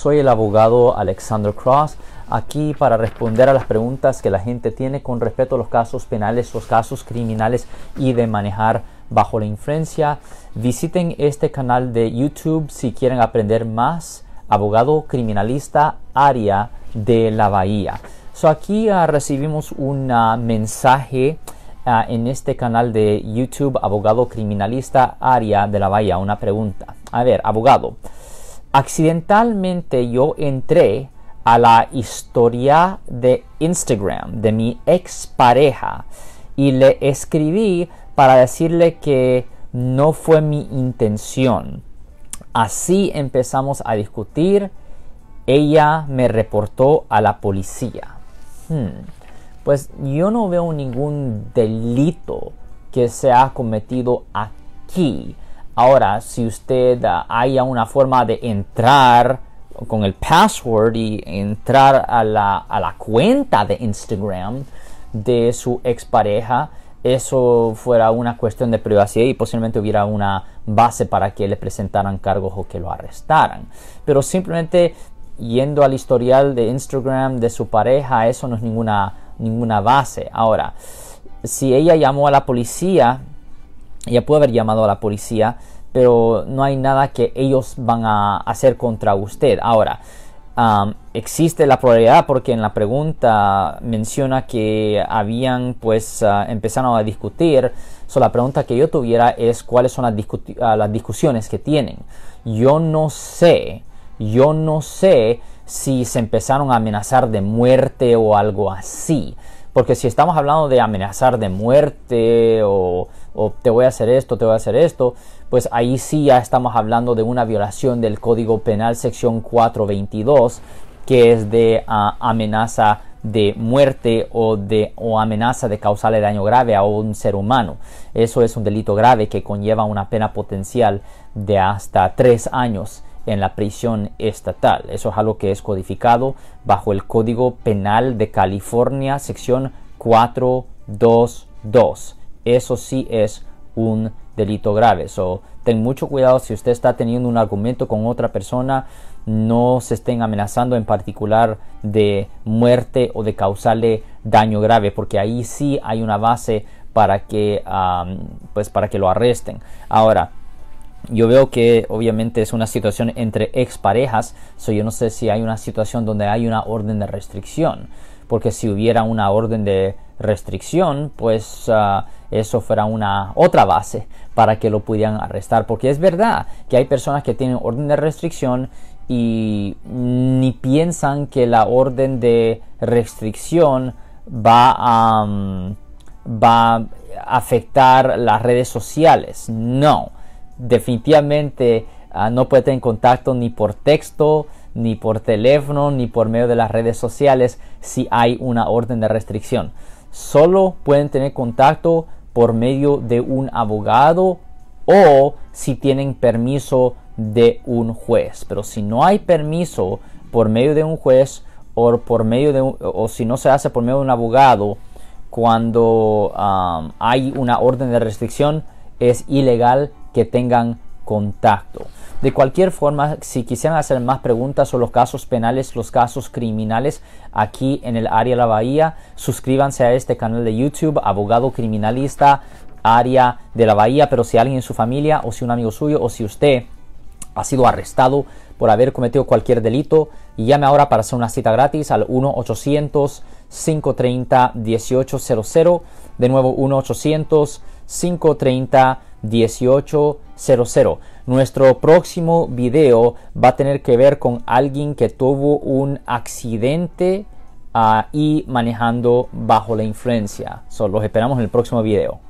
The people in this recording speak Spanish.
Soy el abogado Alexander Cross, aquí para responder a las preguntas que la gente tiene con respecto a los casos penales, los casos criminales y de manejar bajo la influencia. Visiten este canal de YouTube si quieren aprender más. Abogado criminalista área de la Bahía. So aquí ah, recibimos un ah, mensaje ah, en este canal de YouTube, abogado criminalista área de la Bahía, una pregunta. A ver, abogado, accidentalmente yo entré a la historia de Instagram de mi pareja y le escribí para decirle que no fue mi intención. Así empezamos a discutir. Ella me reportó a la policía. Hmm. Pues yo no veo ningún delito que se ha cometido aquí. Ahora, si usted ah, haya una forma de entrar con el password y entrar a la, a la cuenta de Instagram de su expareja, eso fuera una cuestión de privacidad y posiblemente hubiera una base para que le presentaran cargos o que lo arrestaran. Pero simplemente yendo al historial de Instagram de su pareja, eso no es ninguna, ninguna base. Ahora, si ella llamó a la policía ya puede haber llamado a la policía, pero no hay nada que ellos van a hacer contra usted. Ahora, existe la probabilidad porque en la pregunta menciona que habían pues ah, empezaron a discutir. So, la pregunta que yo tuviera es cuáles son ah, las discusiones que tienen. Yo no sé, yo no sé si se empezaron a amenazar de muerte o algo así. Porque si estamos hablando de amenazar de muerte o o te voy a hacer esto, te voy a hacer esto, pues ahí sí ya estamos hablando de una violación del Código Penal sección 422, que es de ah, amenaza de muerte o de o amenaza de causarle daño grave a un ser humano. Eso es un delito grave que conlleva una pena potencial de hasta tres años en la prisión estatal. Eso es algo que es codificado bajo el Código Penal de California, sección 422 eso sí es un delito grave. So, ten mucho cuidado si usted está teniendo un argumento con otra persona, no se estén amenazando en particular de muerte o de causarle daño grave, porque ahí sí hay una base para que, pues para que lo arresten. Ahora, yo veo que obviamente es una situación entre exparejas, so yo no sé si hay una situación donde hay una orden de restricción porque si hubiera una orden de restricción, pues ah, eso fuera una otra base para que lo pudieran arrestar, porque es verdad que hay personas que tienen orden de restricción y ni piensan que la orden de restricción va a, mm, afectar las redes sociales. No, definitivamente ah, no puede tener contacto ni por texto, ni por teléfono, ni por medio de las redes sociales si hay una orden de restricción. Solo pueden tener contacto por medio de un abogado o si tienen permiso de un juez. Pero si no hay permiso por medio de un juez o, por medio de o si no se hace por medio de un abogado, cuando hay una orden de restricción es ilegal que tengan contacto. De cualquier forma, si quisieran hacer más preguntas sobre los casos penales, los casos criminales aquí en el área de la Bahía, suscríbanse a este canal de YouTube, Abogado Criminalista Área de la Bahía, pero si alguien en su familia o si un amigo suyo o si usted ha sido arrestado por haber cometido cualquier delito, llame ahora para hacer una cita gratis al 1-800-530-1800. De nuevo, 1-800-530-1800. 1800. Nuestro próximo video va a tener que ver con alguien que tuvo un accidente ah, y manejando bajo la influencia. los esperamos en el próximo video.